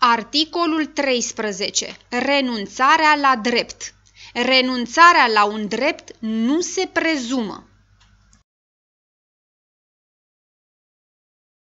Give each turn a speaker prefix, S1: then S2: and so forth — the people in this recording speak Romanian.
S1: Articolul 13. Renunțarea la drept. Renunțarea la un drept nu se prezumă.